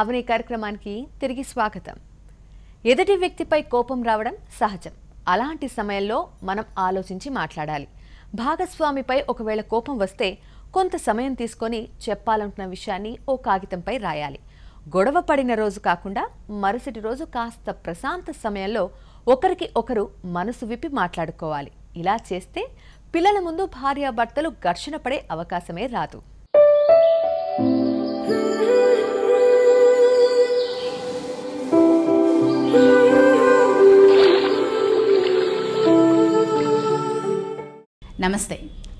అవని కార్యక్రమానికి తిరిగి స్వాగతం ఎదుటి వ్యక్తిపై కోపం రావడం సహజం అలాంటి సమయంలో మనం ఆలోచించి మాట్లాడాలి భాగస్వామిపై ఒకవేళ కోపం వస్తే కొంత సమయం తీసుకొని చెప్పాలనుకున్న విషయాన్ని ఓ కాగితంపై రాయాలి గొడవ పడిన రోజు కాకుండా మరుసటి రోజు కాస్త ప్రశాంత సమయంలో ఒకరికి ఒకరు మనసు విప్పి మాట్లాడుకోవాలి ఇలా చేస్తే పిల్లల ముందు భార్యాభర్తలు ఘర్షణ పడే అవకాశమే రాదు నమస్తే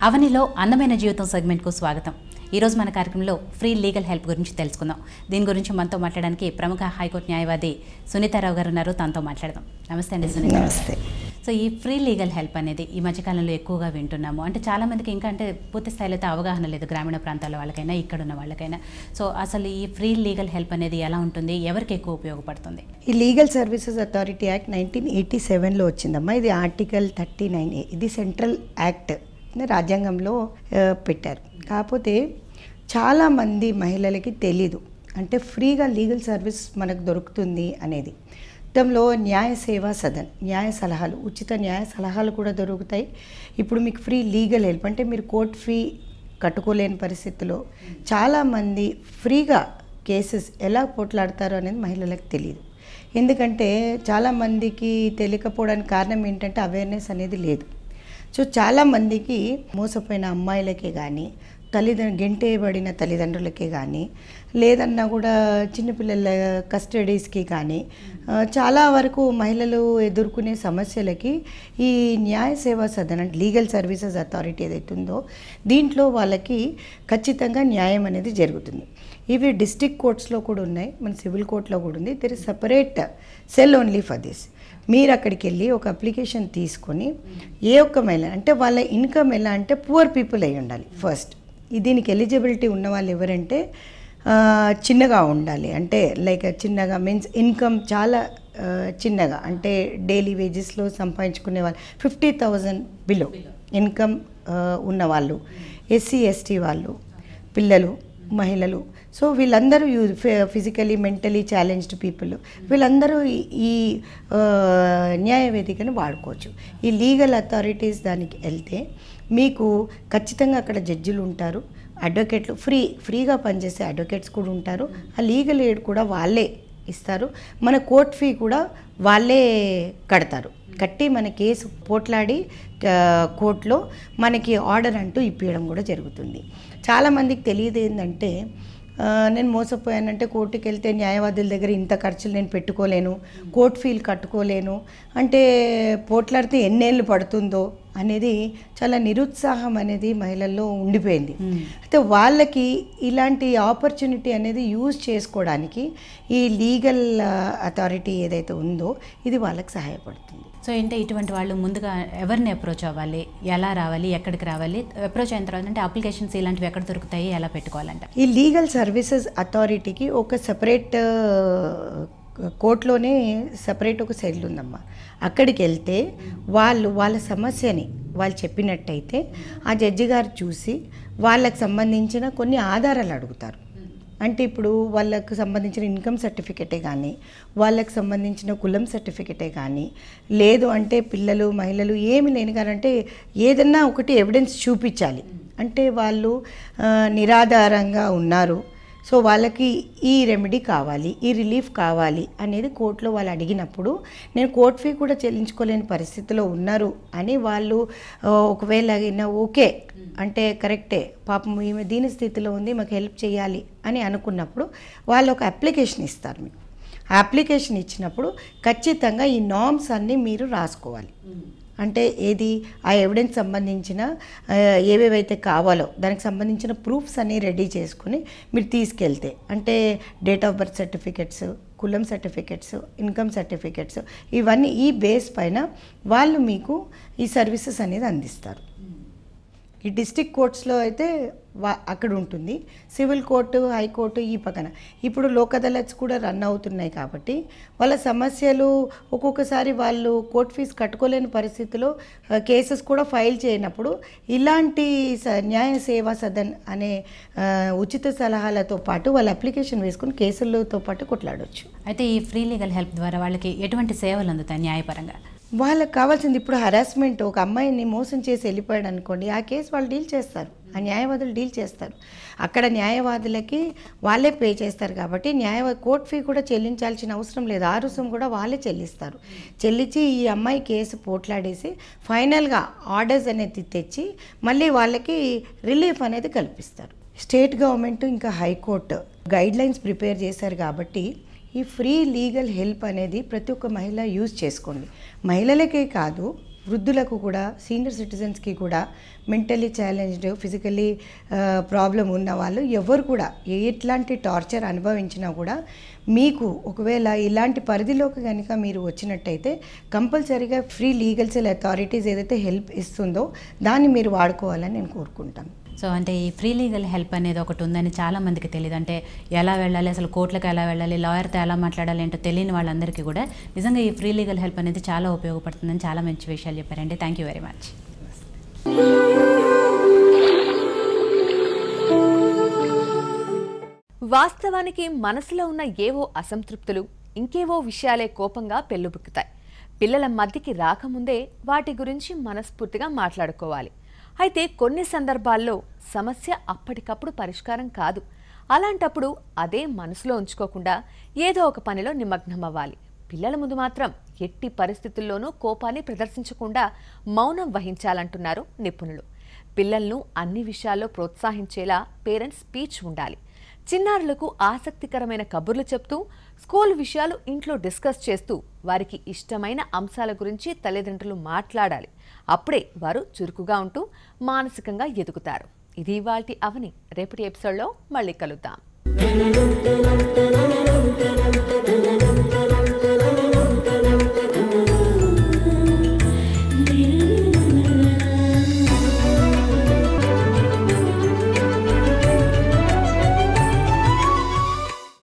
అవనిలో అందమైన జీవితం సెగ్మెంట్కు స్వాగతం ఈరోజు మన కార్యక్రమంలో ఫ్రీ లీగల్ హెల్ప్ గురించి తెలుసుకుందాం దీని గురించి మనతో మాట్లాడడానికి ప్రముఖ హైకోర్టు న్యాయవాది సునీతారావు గారు ఉన్నారు తనతో మాట్లాడదాం నమస్తే అండి సునీత నమస్తే సో ఈ ఫ్రీ లీగల్ హెల్ప్ అనేది ఈ మధ్యకాలంలో ఎక్కువగా వింటున్నాము అంటే చాలామందికి ఇంకా అంటే పూర్తి స్థాయిలో అయితే అవగాహన లేదు గ్రామీణ ప్రాంతాల వాళ్ళకైనా ఇక్కడ ఉన్న వాళ్ళకైనా సో అసలు ఈ ఫ్రీ లీగల్ హెల్ప్ అనేది ఎలా ఉంటుంది ఎవరికి ఎక్కువ ఉపయోగపడుతుంది ఈ legal services authority act nineteen eighty సెవెన్లో వచ్చిందమ్మా ఇది ఆర్టికల్ థర్టీ నైన్ ఏ ఇది సెంట్రల్ యాక్ట్ రాజ్యాంగంలో పెట్టారు కాకపోతే చాలామంది మహిళలకి తెలీదు అంటే ఫ్రీగా లీగల్ సర్వీస్ మనకు దొరుకుతుంది అనేది మొత్తంలో న్యాయ సేవా సదన్ న్యాయ సలహాలు ఉచిత న్యాయ సలహాలు కూడా దొరుకుతాయి ఇప్పుడు మీకు ఫ్రీ లీగల్ హెల్ప్ అంటే మీరు కోర్ట్ ఫీ కట్టుకోలేని పరిస్థితిలో చాలామంది ఫ్రీగా కేసెస్ ఎలా పోట్లాడతారు అనేది మహిళలకు తెలియదు ఎందుకంటే చాలామందికి తెలియకపోవడానికి కారణం ఏంటంటే అవేర్నెస్ అనేది లేదు సో చాలామందికి మోసపోయిన అమ్మాయిలకే కానీ తల్లిదండ్రు గెంటేయబడిన తల్లిదండ్రులకి కానీ లేదన్నా కూడా చిన్నపిల్లల కస్టడీస్కి కానీ చాలా వరకు మహిళలు ఎదుర్కొనే సమస్యలకి ఈ న్యాయ సేవా సదన లీగల్ సర్వీసెస్ అథారిటీ ఏదైతుందో దీంట్లో వాళ్ళకి ఖచ్చితంగా న్యాయం అనేది జరుగుతుంది ఇవి డిస్టిక్ కోర్ట్స్లో కూడా ఉన్నాయి మన సివిల్ కోర్ట్లో కూడా ఉంది there separate cell only for this మీరు అక్కడికి వెళ్ళి ఒక అప్లికేషన్ తీసుకొని ఏ ఒక్క మహిళ అంటే వాళ్ళ ఇన్కమ్ ఎలా అంటే పువర్ పీపుల్ అయి ఉండాలి ఫస్ట్ దీనికి ఎలిజిబిలిటీ ఉన్న వాళ్ళు ఎవరంటే చిన్నగా ఉండాలి అంటే లైక్ చిన్నగా మీన్స్ ఇన్కమ్ చాలా చిన్నగా అంటే డైలీ వేజెస్లో సంపాదించుకునే వాళ్ళు ఫిఫ్టీ థౌజండ్ బిలో ఇన్కమ్ ఉన్నవాళ్ళు ఎస్సీ ఎస్టీ వాళ్ళు పిల్లలు మహిళలు సో వీళ్ళందరూ you physically mentally challenged people వీళ్ళందరూ ఈ న్యాయవేదికను వాడుకోవచ్చు ఈ లీగల్ అథారిటీస్ దానికి వెళ్తే మీకు ఖచ్చితంగా అక్కడ జడ్జిలు ఉంటారు అడ్వకేట్లు ఫ్రీ ఫ్రీగా పనిచేసే అడ్వకేట్స్ కూడా ఉంటారు ఆ లీగల్ ఎయిడ్ కూడా వాళ్ళే ఇస్తారు మన కోర్ట్ ఫీ కూడా వాళ్ళే కడతారు కట్టి మన కేసు పోట్లాడి కోర్టులో మనకి ఆర్డర్ అంటూ ఇప్పించడం కూడా జరుగుతుంది చాలామందికి తెలియదు ఏంటంటే నేను మోసపోయానంటే కోర్టుకి వెళ్తే న్యాయవాదుల దగ్గర ఇంత ఖర్చులు నేను పెట్టుకోలేను కోర్టు ఫీలు కట్టుకోలేను అంటే పోట్లాడితే ఎన్నేళ్ళు పడుతుందో అనేది చాలా నిరుత్సాహం అనేది మహిళల్లో ఉండిపోయింది అయితే వాళ్ళకి ఇలాంటి ఆపర్చునిటీ అనేది యూజ్ చేసుకోవడానికి ఈ లీగల్ అథారిటీ ఏదైతే ఉందో ఇది వాళ్ళకి సహాయపడుతుంది సో అంటే ఇటువంటి వాళ్ళు ముందుగా ఎవరిని అప్రోచ్ అవ్వాలి ఎలా రావాలి ఎక్కడికి రావాలి అప్రోచ్ అయిన తర్వాత అంటే అప్లికేషన్స్ ఇలాంటివి ఎక్కడ దొరుకుతాయి ఎలా పెట్టుకోవాలంటే ఈ లీగల్ సర్వీసెస్ అథారిటీకి ఒక సపరేట్ కోర్టులోనే సపరేట్ ఒక సెల్ ఉందమ్మా అక్కడికి వెళ్తే వాళ్ళు వాళ్ళ సమస్యని వాళ్ళు చెప్పినట్టయితే ఆ జడ్జి గారు చూసి వాళ్ళకు సంబంధించిన కొన్ని ఆధారాలు అడుగుతారు అంటే ఇప్పుడు వాళ్ళకు సంబంధించిన ఇన్కమ్ సర్టిఫికెటే కానీ వాళ్ళకు సంబంధించిన కులం సర్టిఫికెటే కానీ లేదు అంటే పిల్లలు మహిళలు ఏమి లేని కానంటే ఏదన్నా ఒకటి ఎవిడెన్స్ చూపించాలి అంటే వాళ్ళు నిరాధారంగా ఉన్నారు సో వాళ్ళకి ఈ రెమెడీ కావాలి ఈ రిలీఫ్ కావాలి అనేది కోర్టులో వాళ్ళు అడిగినప్పుడు నేను కోర్ట్ ఫీ కూడా చెల్లించుకోలేని పరిస్థితిలో ఉన్నారు అని వాళ్ళు ఒకవేళ అయినా ఓకే అంటే కరెక్టే పాపం ఈమె దీని స్థితిలో ఉంది మాకు హెల్ప్ చేయాలి అని అనుకున్నప్పుడు వాళ్ళు ఒక అప్లికేషన్ ఇస్తారు మీకు అప్లికేషన్ ఇచ్చినప్పుడు ఖచ్చితంగా ఈ నామ్స్ అన్నీ మీరు రాసుకోవాలి అంటే ఏది ఆ ఎవిడెన్స్ సంబంధించిన ఏవేవైతే కావాలో దానికి సంబంధించిన ప్రూఫ్స్ అన్నీ రెడీ చేసుకుని మీరు తీసుకెళ్తే అంటే డేట్ ఆఫ్ బర్త్ సర్టిఫికెట్స్ కులం సర్టిఫికెట్స్ ఇన్కమ్ సర్టిఫికెట్స్ ఇవన్నీ ఈ బేస్ పైన వాళ్ళు మీకు ఈ సర్వీసెస్ అనేది అందిస్తారు ఈ డిస్టిక్ కోర్ట్స్లో అయితే అక్కడ ఉంటుంది సివిల్ కోర్టు హైకోర్టు ఈ పక్కన ఇప్పుడు లోక్ అదాలత్స్ కూడా రన్ అవుతున్నాయి కాబట్టి వాళ్ళ సమస్యలు ఒక్కొక్కసారి వాళ్ళు కోర్ట్ ఫీజు కట్టుకోలేని పరిస్థితిలో కేసెస్ కూడా ఫైల్ చేయనప్పుడు ఇలాంటి న్యాయ సేవా సదన్ అనే ఉచిత సలహాలతో పాటు వాళ్ళు అప్లికేషన్ వేసుకుని కేసులతో పాటు కొట్లాడవచ్చు అయితే ఈ ఫ్రీ లీగల్ హెల్ప్ ద్వారా వాళ్ళకి ఎటువంటి సేవలు అందుతాయి న్యాయపరంగా వాళ్ళకి కావాల్సింది ఇప్పుడు హరాస్మెంట్ ఒక అమ్మాయిని మోసం చేసి వెళ్ళిపోయాడు అనుకోండి ఆ కేసు వాళ్ళు డీల్ చేస్తారు ఆ న్యాయవాదులు డీల్ చేస్తారు అక్కడ న్యాయవాదులకి వాళ్ళే పే చేస్తారు కాబట్టి న్యాయవాది కోర్ట్ ఫీ కూడా చెల్లించాల్సిన అవసరం లేదు ఆ రుసుం కూడా వాళ్ళే చెల్లిస్తారు చెల్లించి ఈ అమ్మాయి కేసు పోట్లాడేసి ఫైనల్గా ఆర్డర్స్ అనేది తెచ్చి మళ్ళీ వాళ్ళకి రిలీఫ్ అనేది కల్పిస్తారు స్టేట్ గవర్నమెంట్ ఇంకా హైకోర్టు గైడ్లైన్స్ ప్రిపేర్ చేశారు కాబట్టి ఈ ఫ్రీ లీగల్ హెల్ప్ అనేది ప్రతి ఒక్క మహిళ యూజ్ చేసుకోండి మహిళలకే కాదు వృద్ధులకు కూడా సీనియర్ సిటిజన్స్కి కూడా మెంటలీ ఛాలెంజ్డ్ ఫిజికలీ ప్రాబ్లం ఉన్న వాళ్ళు ఎవరు కూడా ఎట్లాంటి టార్చర్ అనుభవించినా కూడా మీకు ఒకవేళ ఇలాంటి పరిధిలోకి కనుక మీరు వచ్చినట్టయితే కంపల్సరీగా ఫ్రీ లీగల్ సెల్ అథారిటీస్ ఏదైతే హెల్ప్ ఇస్తుందో దాన్ని మీరు వాడుకోవాలని నేను కోరుకుంటాను సో అంటే ఈ ఫ్రీ లీగల్ హెల్ప్ అనేది ఒకటి ఉందని చాలామందికి తెలియదు అంటే ఎలా వెళ్ళాలి అసలు కోర్టులకు ఎలా వెళ్ళాలి లాయర్తో ఎలా మాట్లాడాలి ఏంటో తెలియని వాళ్ళందరికీ కూడా నిజంగా ఈ ఫ్రీ లీగల్ హెల్ప్ అనేది చాలా ఉపయోగపడుతుందని చాలా మంచి విషయాలు చెప్పారండి థ్యాంక్ యూ వెరీ మచ్ వాస్తవానికి మనసులో ఉన్న ఏవో అసంతృప్తులు ఇంకేవో విషయాలే కోపంగా పెళ్ళుబుక్కుతాయి పిల్లల మధ్యకి రాకముందే వాటి గురించి మనస్ఫూర్తిగా మాట్లాడుకోవాలి అయితే కొన్ని సందర్భాల్లో సమస్య అప్పటికప్పుడు పరిష్కారం కాదు అలాంటప్పుడు అదే మనసులో ఉంచుకోకుండా ఏదో ఒక పనిలో నిమగ్నం అవ్వాలి పిల్లల ముందు మాత్రం ఎట్టి పరిస్థితుల్లోనూ కోపాన్ని ప్రదర్శించకుండా మౌనం వహించాలంటున్నారు నిపుణులు పిల్లలను అన్ని విషయాల్లో ప్రోత్సహించేలా పేరెంట్స్ స్పీచ్ ఉండాలి చిన్నారులకు ఆసక్తికరమైన కబుర్లు చెప్తూ స్కూల్ విషయాలు ఇంట్లో డిస్కస్ చేస్తూ వారికి ఇష్టమైన అంశాల గురించి తల్లిదండ్రులు మాట్లాడాలి అప్పుడే వారు చురుకుగా ఉంటూ మానసికంగా ఎదుగుతారు ఇది వాటి అవని రేపటి ఎపిసోడ్లో మళ్ళీ కలుద్దాం